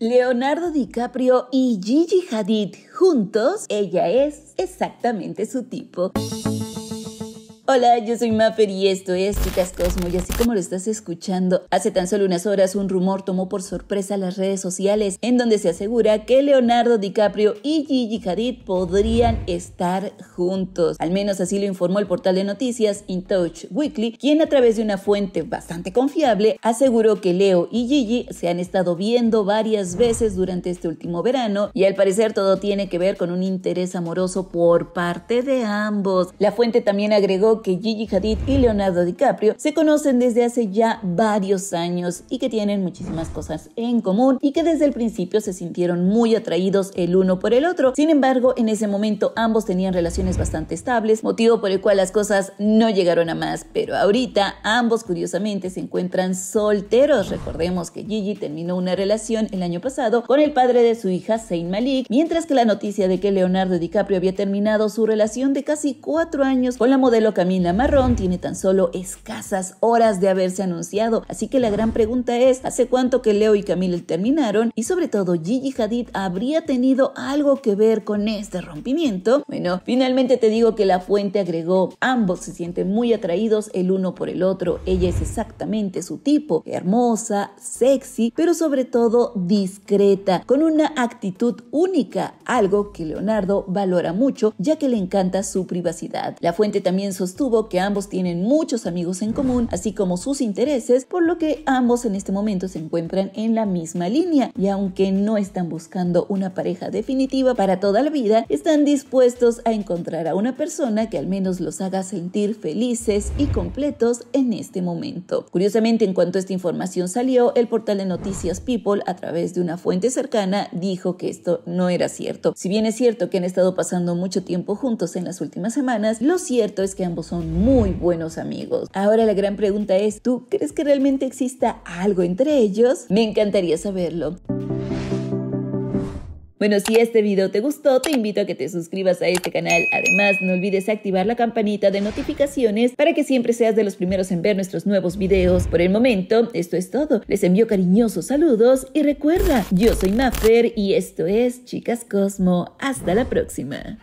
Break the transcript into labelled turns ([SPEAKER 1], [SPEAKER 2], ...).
[SPEAKER 1] Leonardo DiCaprio y Gigi Hadid juntos, ella es exactamente su tipo. Hola, yo soy Maffer y esto es Chicas Cosmo y así como lo estás escuchando, hace tan solo unas horas un rumor tomó por sorpresa las redes sociales en donde se asegura que Leonardo DiCaprio y Gigi Hadid podrían estar juntos. Al menos así lo informó el portal de noticias In Weekly, quien a través de una fuente bastante confiable aseguró que Leo y Gigi se han estado viendo varias veces durante este último verano y al parecer todo tiene que ver con un interés amoroso por parte de ambos. La fuente también agregó que Gigi Hadid y Leonardo DiCaprio se conocen desde hace ya varios años y que tienen muchísimas cosas en común y que desde el principio se sintieron muy atraídos el uno por el otro. Sin embargo, en ese momento ambos tenían relaciones bastante estables, motivo por el cual las cosas no llegaron a más, pero ahorita ambos curiosamente se encuentran solteros. Recordemos que Gigi terminó una relación el año pasado con el padre de su hija, Zayn Malik, mientras que la noticia de que Leonardo DiCaprio había terminado su relación de casi cuatro años con la modelo Camila Camila Marrón tiene tan solo escasas horas de haberse anunciado, así que la gran pregunta es, ¿hace cuánto que Leo y Camila terminaron? Y sobre todo, ¿Gigi Hadid habría tenido algo que ver con este rompimiento? Bueno, finalmente te digo que la fuente agregó, ambos se sienten muy atraídos el uno por el otro, ella es exactamente su tipo, hermosa, sexy, pero sobre todo discreta, con una actitud única, algo que Leonardo valora mucho ya que le encanta su privacidad. La fuente también sostiene tuvo que ambos tienen muchos amigos en común, así como sus intereses, por lo que ambos en este momento se encuentran en la misma línea y aunque no están buscando una pareja definitiva para toda la vida, están dispuestos a encontrar a una persona que al menos los haga sentir felices y completos en este momento. Curiosamente, en cuanto esta información salió, el portal de noticias People, a través de una fuente cercana, dijo que esto no era cierto. Si bien es cierto que han estado pasando mucho tiempo juntos en las últimas semanas, lo cierto es que ambos son muy buenos amigos. Ahora la gran pregunta es, ¿tú crees que realmente exista algo entre ellos? Me encantaría saberlo. Bueno, si este video te gustó, te invito a que te suscribas a este canal. Además, no olvides activar la campanita de notificaciones para que siempre seas de los primeros en ver nuestros nuevos videos. Por el momento, esto es todo. Les envío cariñosos saludos y recuerda, yo soy Maffer y esto es Chicas Cosmo. Hasta la próxima.